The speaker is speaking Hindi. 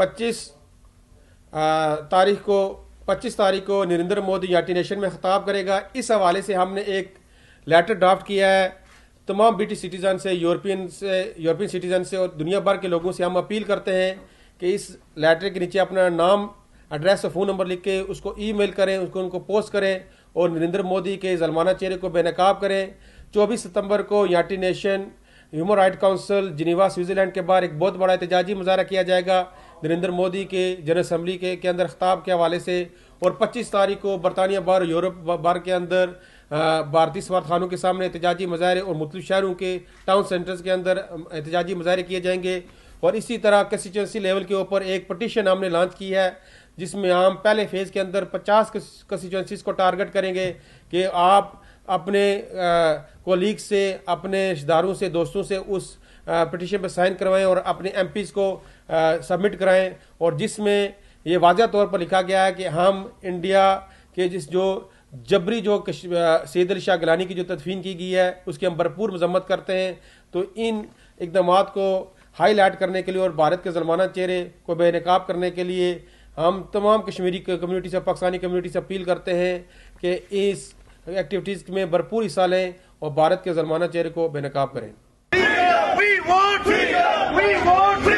25 तारीख को 25 तारीख को नरेंद्र मोदी यूनाइटेड नेशन में खिताब करेगा इस हवाले से हमने एक लेटर ड्राफ्ट किया है तमाम ब्रिटिश सिटीज़न से यूरोपियन से यूरोपियन सिटीज़न से और दुनिया भर के लोगों से हम अपील करते हैं कि इस लेटर के नीचे अपना नाम एड्रेस और फ़ोन नंबर लिख के उसको ईमेल करें उसको उनको पोस्ट करें और नरेंद्र मोदी के जलमाना चेहरे को बेनकाब करें चौबीस सितंबर को United Nation Human Right Council Geneva Switzerland के बाहर एक बहुत बड़ा एहतजाजी मुजाहरा किया जाएगा नरेंद्र मोदी के जन असम्बली के, के अंदर खिताब के हवाले से और 25 तारीख को बरतानिया बार यूरोप बार के अंदर भारतीय खानों के सामने एहतजाजी मुजाहरे और मुख्तु शहरों के टाउन सेंटर्स के अंदर एहतजाजी मुजाहरे किए जाएंगे और इसी तरह कंस्टिट्यूंसी लेवल के ऊपर एक पटिशन हमने लॉन्च की है जिसमें हम पहले फेज़ के अंदर 50 कंस्टिटेंसीज को टारगेट करेंगे कि आप अपने कोलीग से अपने रिश्तेदारों से दोस्तों से उस पटिशन पर साइन करवाएं और अपने एम को सबमिट कराएं और जिसमें ये वाजह तौर पर लिखा गया है कि हम इंडिया के जिस जो जबरी जो सैद अली शाह गलानी की जो तदफीन की गई है उसकी हम भरपूर मजम्मत करते हैं तो इन इकदाम को हाई लाइट करने के लिए और भारत के जलमाना चेहरे को बेनकाब करने के लिए हम तमाम कश्मीरी कम्युनिटी से पाकिस्तानी कम्युनिटी से अपील करते हैं कि इस एक्टिविटीज़ में भरपूर हिस्सा लें और भारत के जरमाना चेहरे को बेनकाब करें